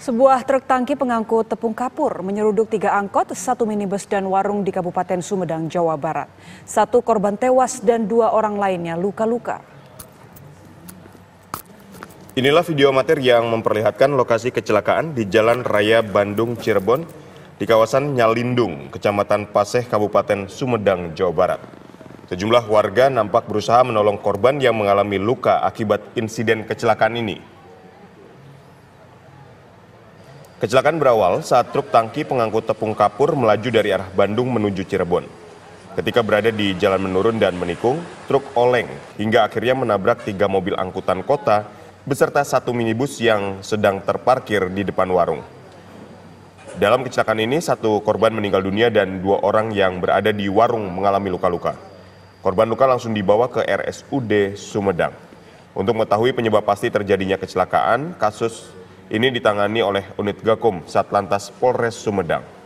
Sebuah truk tangki pengangkut tepung kapur menyeruduk tiga angkot, satu minibus dan warung di Kabupaten Sumedang, Jawa Barat. Satu korban tewas dan dua orang lainnya luka-luka. Inilah video amatir yang memperlihatkan lokasi kecelakaan di Jalan Raya Bandung Cirebon di kawasan Nyalindung, Kecamatan Paseh, Kabupaten Sumedang, Jawa Barat. Sejumlah warga nampak berusaha menolong korban yang mengalami luka akibat insiden kecelakaan ini. Kecelakaan berawal saat truk tangki pengangkut tepung kapur melaju dari arah Bandung menuju Cirebon. Ketika berada di jalan menurun dan menikung, truk oleng hingga akhirnya menabrak tiga mobil angkutan kota beserta satu minibus yang sedang terparkir di depan warung. Dalam kecelakaan ini, satu korban meninggal dunia dan dua orang yang berada di warung mengalami luka-luka. Korban luka langsung dibawa ke RSUD Sumedang. Untuk mengetahui penyebab pasti terjadinya kecelakaan, kasus ini ditangani oleh unit Gakum Satlantas Polres Sumedang.